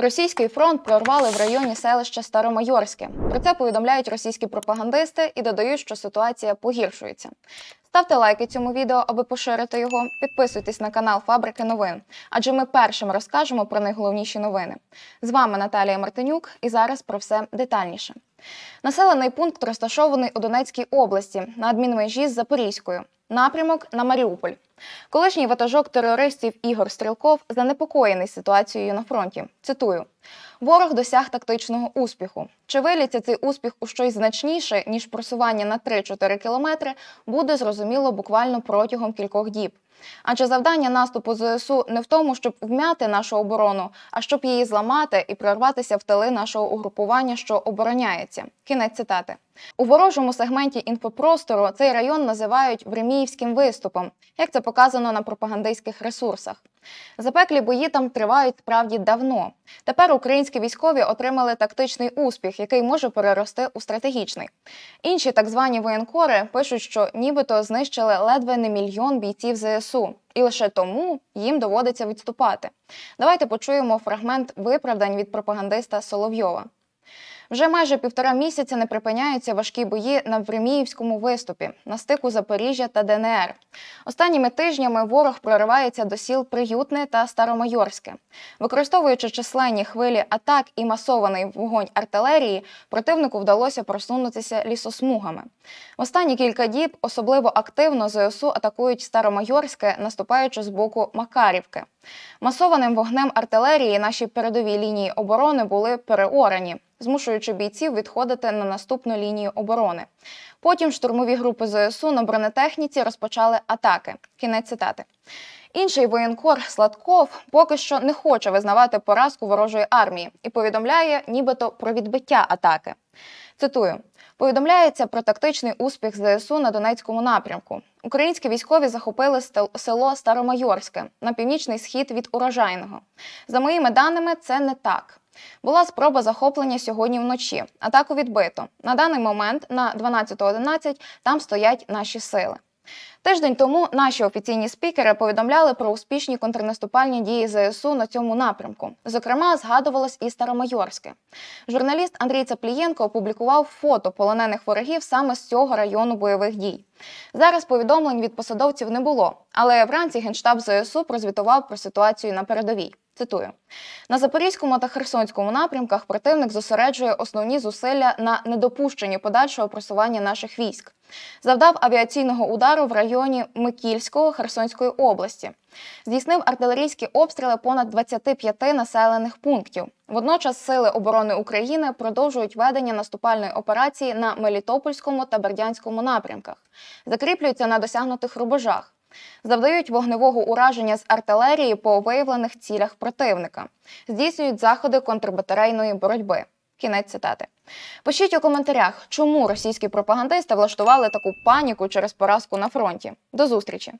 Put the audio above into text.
Російський фронт прорвали в районі селища Старомайорське. Про це повідомляють російські пропагандисти і додають, що ситуація погіршується. Ставте лайки цьому відео, аби поширити його. Підписуйтесь на канал Фабрики новин, адже ми першим розкажемо про найголовніші новини. З вами Наталія Мартинюк, і зараз про все детальніше. Населений пункт розташований у Донецькій області на адмінмежі з Запорізькою напрямок на Маріуполь. Колишній ватажок терористів Ігор Стрілков занепокоєний ситуацією на фронті. Цитую: ворог досяг тактичного успіху. Чи виліться цей успіх у щось значніше ніж просування на 3-4 кілометри, буде зрозуміло буквально протягом кількох діб. Адже завдання наступу ЗСУ не в тому, щоб вм'яти нашу оборону, а щоб її зламати і прорватися в тили нашого угрупування, що обороняється. Кінець цитати. У ворожому сегменті інфопростору цей район називають Времіївським виступом, як це показано на пропагандистських ресурсах. Запеклі бої там тривають справді давно. Тепер українські військові отримали тактичний успіх, який може перерости у стратегічний. Інші так звані воєнкори пишуть, що нібито знищили ледве не мільйон бійців ЗСУ, і лише тому їм доводиться відступати. Давайте почуємо фрагмент виправдань від пропагандиста Соловйова. Вже майже півтора місяця не припиняються важкі бої на Времіївському виступі на стику Запоріжжя та ДНР. Останніми тижнями ворог проривається до сіл Приютне та Старомайорське. Використовуючи численні хвилі атак і масований вогонь артилерії, противнику вдалося просунутися лісосмугами. В Останні кілька діб особливо активно ЗСУ атакують Старомайорське, наступаючи з боку Макарівки. Масованим вогнем артилерії наші передові лінії оборони були переорані змушуючи бійців відходити на наступну лінію оборони. Потім штурмові групи ЗСУ на бронетехніці розпочали атаки. Кінець цитати. Інший воєнкор Сладков поки що не хоче визнавати поразку ворожої армії і повідомляє, нібито про відбиття атаки. Цитую: повідомляється про тактичний успіх ЗСУ на Донецькому напрямку. Українські військові захопили село Старомайорське на північний схід від урожайного. За моїми даними, це не так. Була спроба захоплення сьогодні вночі. Атаку відбито. На даний момент, на 12.11, там стоять наші сили. Тиждень тому наші офіційні спікери повідомляли про успішні контрнаступальні дії ЗСУ на цьому напрямку. Зокрема, згадувалось і Старомайорське. Журналіст Андрій Цаплієнко опублікував фото полонених ворогів саме з цього району бойових дій. Зараз повідомлень від посадовців не було, але вранці генштаб ЗСУ прозвітував про ситуацію на передовій. Цитую на Запорізькому та Херсонському напрямках противник зосереджує основні зусилля на недопущенні подальшого просування наших військ. Завдав авіаційного удару в районі Микільського Херсонської області. Здійснив артилерійські обстріли понад 25 населених пунктів. Водночас Сили оборони України продовжують ведення наступальної операції на Мелітопольському та Бердянському напрямках, закріплюються на досягнутих рубежах завдають вогневого ураження з артилерії по виявлених цілях противника, здійснюють заходи контрбатарейної боротьби. Кінець цитати. Пишіть у коментарях, чому російські пропагандисти влаштували таку паніку через поразку на фронті. До зустрічі!